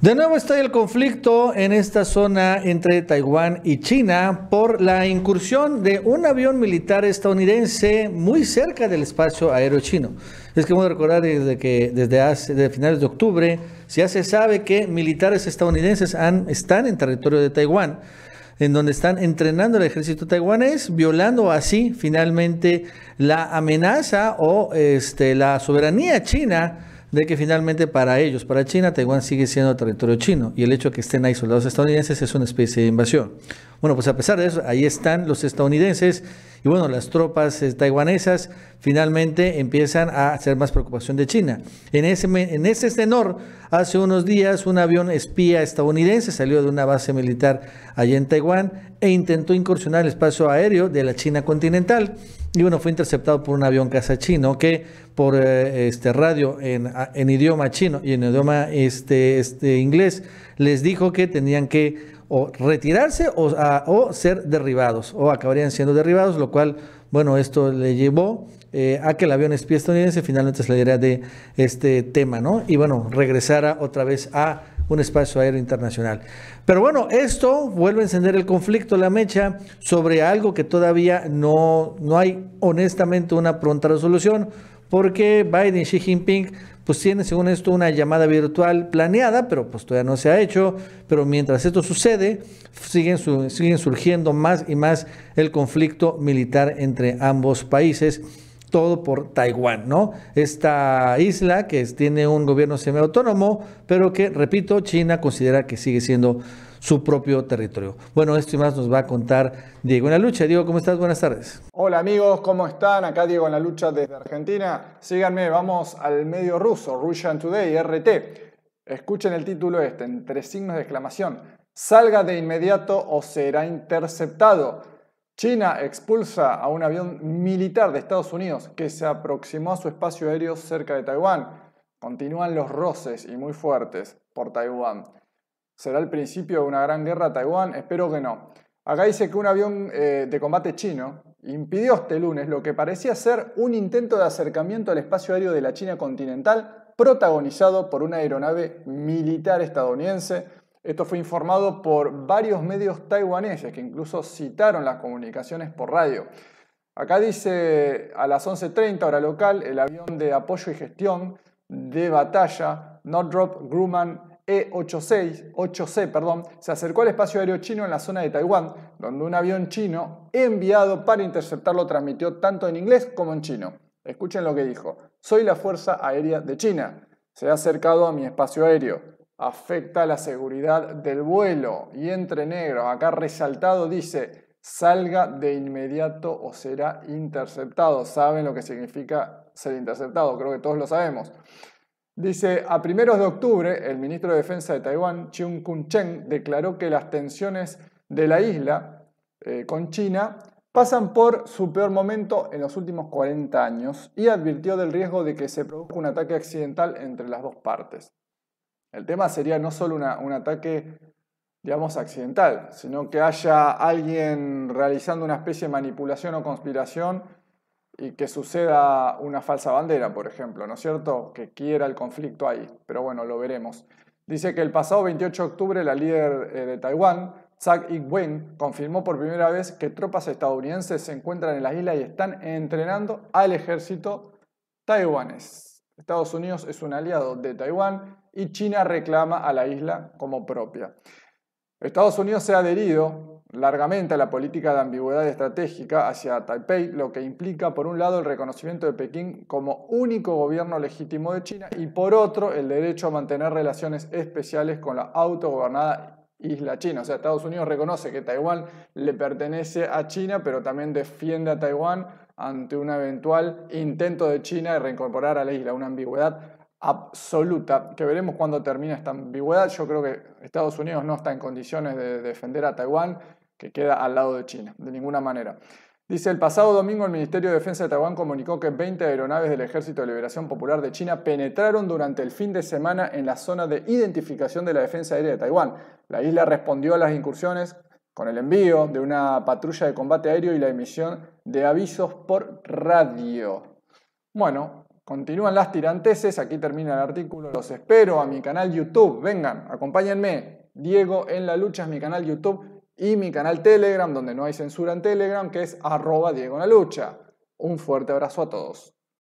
De nuevo está el conflicto en esta zona entre Taiwán y China por la incursión de un avión militar estadounidense muy cerca del espacio aéreo chino. Es que vamos a recordar desde que desde hace finales de octubre ya se sabe que militares estadounidenses han, están en territorio de Taiwán, en donde están entrenando al ejército taiwanés, violando así finalmente la amenaza o este, la soberanía china de que finalmente para ellos, para China, Taiwán sigue siendo territorio chino y el hecho de que estén ahí soldados estadounidenses es una especie de invasión. Bueno, pues a pesar de eso, ahí están los estadounidenses y bueno, las tropas eh, taiwanesas finalmente empiezan a hacer más preocupación de China. En ese, en ese tenor, hace unos días un avión espía estadounidense salió de una base militar allí en Taiwán e intentó incursionar el espacio aéreo de la China continental. Y bueno, fue interceptado por un avión caza chino que por eh, este radio en, idioma chino y en idioma este, este, inglés les dijo que tenían que o retirarse o, ser derribados, o acabarían siendo derribados, lo cual, bueno, esto le llevó eh, a que el avión espía estadounidense finalmente diera de este tema, ¿no? Y bueno, regresara otra vez a un espacio aéreo internacional. Pero bueno, esto vuelve a encender el conflicto, la mecha, sobre algo que todavía no, no hay honestamente una pronta resolución porque Biden y Xi Jinping pues tienen según esto una llamada virtual planeada, pero pues todavía no se ha hecho, pero mientras esto sucede, siguen, siguen surgiendo más y más el conflicto militar entre ambos países todo por Taiwán, ¿no? Esta isla que tiene un gobierno semiautónomo, pero que, repito, China considera que sigue siendo su propio territorio. Bueno, esto y más nos va a contar Diego en la lucha. Diego, ¿cómo estás? Buenas tardes. Hola amigos, ¿cómo están? Acá Diego en la lucha desde Argentina. Síganme, vamos al medio ruso, Russian Today, RT. Escuchen el título este, entre signos de exclamación. Salga de inmediato o será interceptado. China expulsa a un avión militar de Estados Unidos que se aproximó a su espacio aéreo cerca de Taiwán. Continúan los roces y muy fuertes por Taiwán. ¿Será el principio de una gran guerra a Taiwán? Espero que no. Acá dice que un avión eh, de combate chino impidió este lunes lo que parecía ser un intento de acercamiento al espacio aéreo de la China continental protagonizado por una aeronave militar estadounidense. Esto fue informado por varios medios taiwaneses que incluso citaron las comunicaciones por radio. Acá dice a las 11.30 hora local el avión de apoyo y gestión de batalla Northrop Grumman e 8C, se acercó al espacio aéreo chino en la zona de Taiwán, donde un avión chino enviado para interceptarlo transmitió tanto en inglés como en chino. Escuchen lo que dijo. Soy la Fuerza Aérea de China. Se ha acercado a mi espacio aéreo. Afecta la seguridad del vuelo. Y entre negro, acá resaltado dice, salga de inmediato o será interceptado. ¿Saben lo que significa ser interceptado? Creo que todos lo sabemos. Dice, a primeros de octubre, el ministro de Defensa de Taiwán, Chiung Kun-cheng, declaró que las tensiones de la isla eh, con China pasan por su peor momento en los últimos 40 años y advirtió del riesgo de que se produzca un ataque accidental entre las dos partes. El tema sería no solo un ataque, digamos, accidental, sino que haya alguien realizando una especie de manipulación o conspiración y que suceda una falsa bandera, por ejemplo, ¿no es cierto? Que quiera el conflicto ahí, pero bueno, lo veremos. Dice que el pasado 28 de octubre la líder eh, de Taiwán, Tsai Ing-wen, confirmó por primera vez que tropas estadounidenses se encuentran en la isla y están entrenando al ejército taiwanés. Estados Unidos es un aliado de Taiwán y China reclama a la isla como propia. Estados Unidos se ha adherido largamente la política de ambigüedad estratégica hacia Taipei, lo que implica, por un lado, el reconocimiento de Pekín como único gobierno legítimo de China y, por otro, el derecho a mantener relaciones especiales con la autogobernada isla china. O sea, Estados Unidos reconoce que Taiwán le pertenece a China, pero también defiende a Taiwán ante un eventual intento de China de reincorporar a la isla, una ambigüedad absoluta que veremos cuando termina esta ambigüedad. Yo creo que Estados Unidos no está en condiciones de defender a Taiwán, que queda al lado de China, de ninguna manera. Dice, el pasado domingo el Ministerio de Defensa de Taiwán comunicó que 20 aeronaves del Ejército de Liberación Popular de China penetraron durante el fin de semana en la zona de identificación de la defensa aérea de Taiwán. La isla respondió a las incursiones con el envío de una patrulla de combate aéreo y la emisión de avisos por radio. Bueno, Continúan las tiranteses, aquí termina el artículo, los espero a mi canal YouTube, vengan, acompáñenme. Diego en la lucha es mi canal YouTube y mi canal Telegram, donde no hay censura en Telegram, que es arroba Diego en la lucha. Un fuerte abrazo a todos.